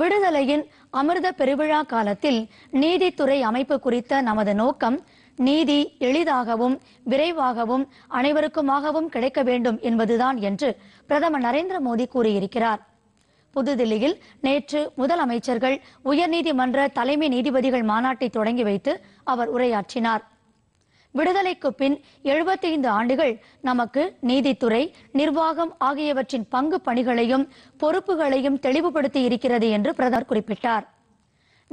விடுதலையின் அமிர்த பெருவிழா காலத்தில் நீதித்துறை அமைப்பு குறித்த நமது நோக்கம் நீதி எளிதாகவும் விரைவாகவும் அனைவருக்குமாகவும் கிடைக்க வேண்டும் என்பதுதான் என்று பிரதமர் நரேந்திர மோடி கூறியிருக்கிறார் புதுதில்லியில் நேற்று முதலமைச்சர்கள் உயர்நீதிமன்ற தலைமை நீதிபதிகள் மாநாட்டை தொடங்கி வைத்து அவர் உரையாற்றினார் விடுதலைக்கு பின் எழுபத்தைந்து ஆண்டுகள் நமக்கு நீதித்துறை நிர்வாகம் ஆகியவற்றின் பங்கு பணிகளையும் பொறுப்புகளையும் தெளிவுபடுத்தி இருக்கிறது என்று பிரதமர் குறிப்பிட்டார்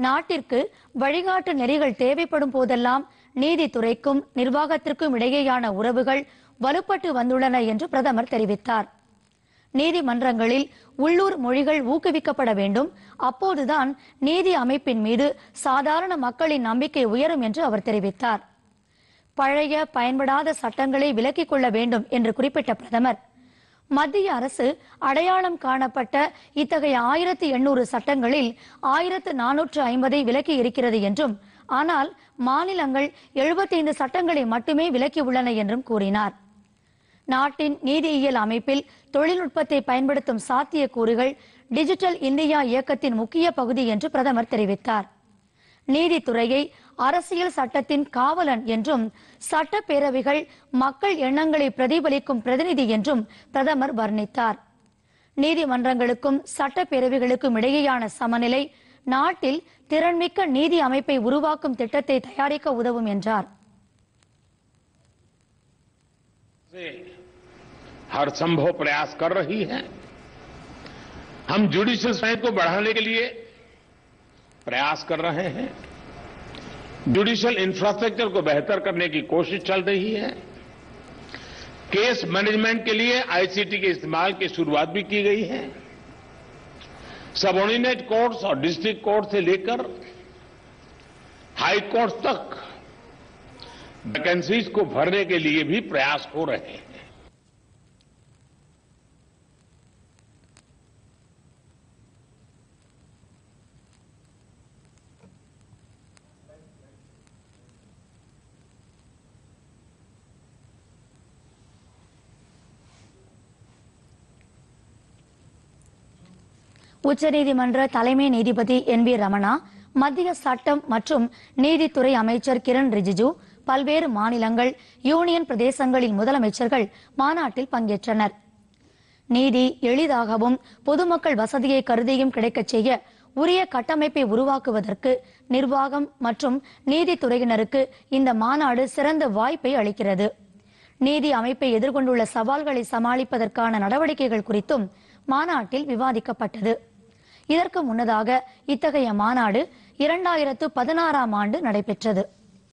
நாட்டிற்கு வழிகாட்டு நெறிகள் தேவைப்படும் போதெல்லாம் நீதித்துறைக்கும் நிர்வாகத்திற்கும் இடையேயான உறவுகள் வலுப்பட்டு வந்துள்ளன என்று பிரதமர் தெரிவித்தார் நீதிமன்றங்களில் உள்ளூர் மொழிகள் ஊக்குவிக்கப்பட வேண்டும் அப்போதுதான் நீதி அமைப்பின் மீது சாதாரண மக்களின் நம்பிக்கை உயரும் என்று அவர் தெரிவித்தார் பழைய பயன்படாத சட்டங்களை விலக்கிக் கொள்ள வேண்டும் என்று குறிப்பிட்ட பிரதமர் மத்திய அரசு அடையாளம் காணப்பட்ட இத்தகைய ஆயிரத்தி எண்ணூறு சட்டங்களில் ஆயிரத்து நானூற்று ஐம்பதை விலக்கி இருக்கிறது என்றும் ஆனால் மாநிலங்கள் எழுபத்தைந்து சட்டங்களை மட்டுமே விலக்கியுள்ளன என்றும் கூறினார் நாட்டின் நீதியியல் அமைப்பில் தொழில்நுட்பத்தை பயன்படுத்தும் சாத்தியக்கூறுகள் டிஜிட்டல் இந்தியா இயக்கத்தின் முக்கிய பகுதி என்று பிரதமர் தெரிவித்தார் நீதித்துறையை அரசியல் சட்டத்தின் காவலன் என்றும் சட்டப்பேரவைகள் மக்கள் எண்ணங்களை பிரதிபலிக்கும் பிரதிநிதி என்றும் பிரதமர் வர்ணித்தார் நீதிமன்றங்களுக்கும் சட்டப்பேரவைகளுக்கும் இடையேயான சமநிலை நாட்டில் திறன்மிக்க நீதி அமைப்பை உருவாக்கும் திட்டத்தை தயாரிக்க உதவும் என்றார் हर संभव प्रयास कर रही है हम जुडिशियल साइंस को बढ़ाने के लिए प्रयास कर रहे हैं जुडिशियल इंफ्रास्ट्रक्चर को बेहतर करने की कोशिश चल रही है केस मैनेजमेंट के लिए आईसीटी के इस्तेमाल की शुरुआत भी की गई है सबऑर्डिनेट कोर्ट्स और डिस्ट्रिक्ट कोर्ट से लेकर हाई कोर्ट तक वैकेंसीज को भरने के लिए भी प्रयास हो रहे हैं உச்சநீதிமன்ற தலைமை நீதிபதி என் வி ரமணா மத்திய சட்டம் மற்றும் நீதித்துறை அமைச்சர் கிரண் ரிஜிஜு பல்வேறு மாநிலங்கள் யூனியன் பிரதேசங்களின் முதலமைச்சர்கள் மாநாட்டில் பங்கேற்றனர் நீதி எளிதாகவும் பொதுமக்கள் வசதியை கருதியும் கிடைக்கச் செய்ய உரிய கட்டமைப்பை உருவாக்குவதற்கு நிர்வாகம் மற்றும் நீதித்துறையினருக்கு இந்த மாநாடு சிறந்த வாய்ப்பை அளிக்கிறது நீதி அமைப்பை எதிர்கொண்டுள்ள சவால்களை சமாளிப்பதற்கான நடவடிக்கைகள் குறித்தும் மாநாட்டில் விவாதிக்கப்பட்டது இதற்கு முன்னதாக இத்தகைய மாநாடு இரண்டாயிரத்து பதினாறாம் ஆண்டு நடைபெற்றது